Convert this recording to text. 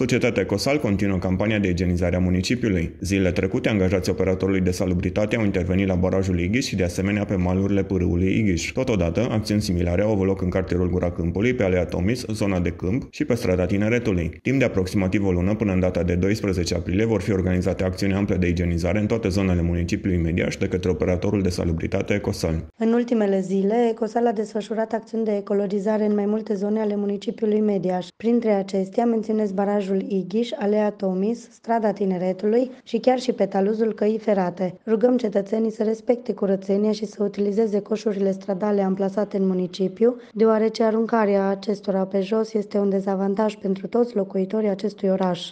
Societatea Cosal continuă campania de igienizare a municipiului. Zilele trecute, angajații operatorului de salubritate au intervenit la barajul Igiș și de asemenea pe malurile pârâului Igiș. Totodată, acțiuni similare au avut loc în cartierul Gura Câmpului, pe alea Tomis, zona de câmp și pe strada Tineretului. Timp de aproximativ o lună până în data de 12 aprilie vor fi organizate acțiuni ample de igienizare în toate zonele municipiului și de către operatorul de salubritate Ecosal. În ultimele zile, Ecosal a desfășurat acțiuni de ecologizare în mai multe zone ale municipiului Mediaș. Printre acestea menționez barajul pasajul Ighiș, Alea Tomis, Strada Tineretului și chiar și pe taluzul căii ferate. Rugăm cetățenii să respecte curățenia și să utilizeze coșurile stradale amplasate în municipiu, deoarece aruncarea acestora pe jos este un dezavantaj pentru toți locuitorii acestui oraș.